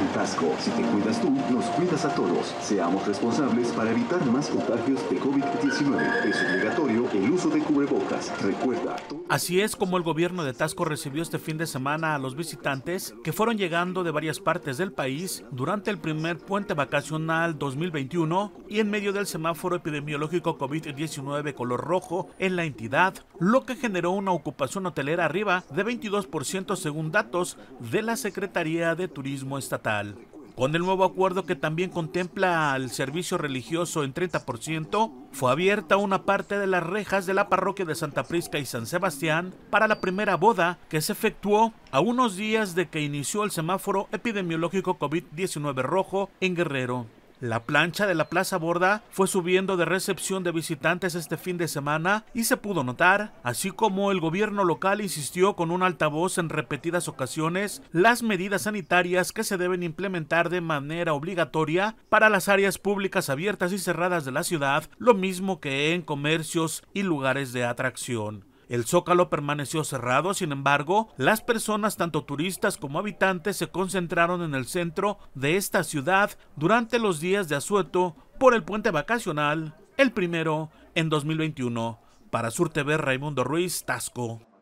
en Tasco. Si te cuidas tú, nos cuidas a todos. Seamos responsables para evitar más contagios de COVID-19. Es obligatorio el uso de cubrebocas. Recuerda. Así es como el gobierno de Tasco recibió este fin de semana a los visitantes que fueron llegando de varias partes del país durante el primer puente vacacional 2021 y en medio del semáforo epidemiológico COVID-19 color rojo en la entidad, lo que generó una ocupación hotelera arriba de 22% según datos de la Secretaría de Turismo Estatal con el nuevo acuerdo que también contempla al servicio religioso en 30%, fue abierta una parte de las rejas de la parroquia de Santa Prisca y San Sebastián para la primera boda que se efectuó a unos días de que inició el semáforo epidemiológico COVID-19 rojo en Guerrero. La plancha de la Plaza Borda fue subiendo de recepción de visitantes este fin de semana y se pudo notar, así como el gobierno local insistió con un altavoz en repetidas ocasiones las medidas sanitarias que se deben implementar de manera obligatoria para las áreas públicas abiertas y cerradas de la ciudad, lo mismo que en comercios y lugares de atracción. El zócalo permaneció cerrado, sin embargo, las personas, tanto turistas como habitantes, se concentraron en el centro de esta ciudad durante los días de asueto por el puente vacacional, el primero en 2021. Para Sur TV, Raimundo Ruiz, Tasco.